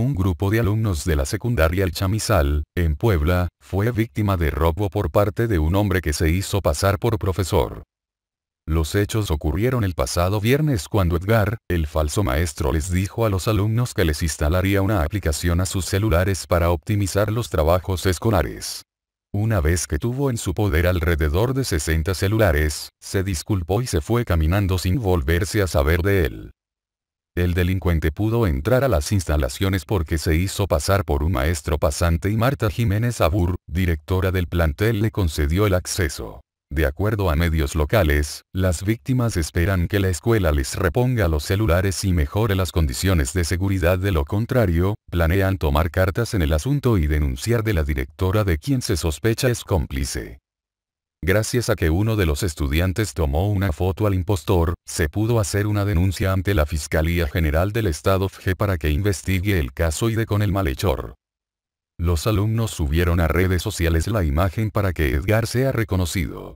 un grupo de alumnos de la secundaria El Chamizal, en Puebla, fue víctima de robo por parte de un hombre que se hizo pasar por profesor. Los hechos ocurrieron el pasado viernes cuando Edgar, el falso maestro, les dijo a los alumnos que les instalaría una aplicación a sus celulares para optimizar los trabajos escolares. Una vez que tuvo en su poder alrededor de 60 celulares, se disculpó y se fue caminando sin volverse a saber de él el delincuente pudo entrar a las instalaciones porque se hizo pasar por un maestro pasante y Marta Jiménez Abur, directora del plantel, le concedió el acceso. De acuerdo a medios locales, las víctimas esperan que la escuela les reponga los celulares y mejore las condiciones de seguridad. De lo contrario, planean tomar cartas en el asunto y denunciar de la directora de quien se sospecha es cómplice. Gracias a que uno de los estudiantes tomó una foto al impostor, se pudo hacer una denuncia ante la Fiscalía General del Estado FG para que investigue el caso y de con el malhechor. Los alumnos subieron a redes sociales la imagen para que Edgar sea reconocido.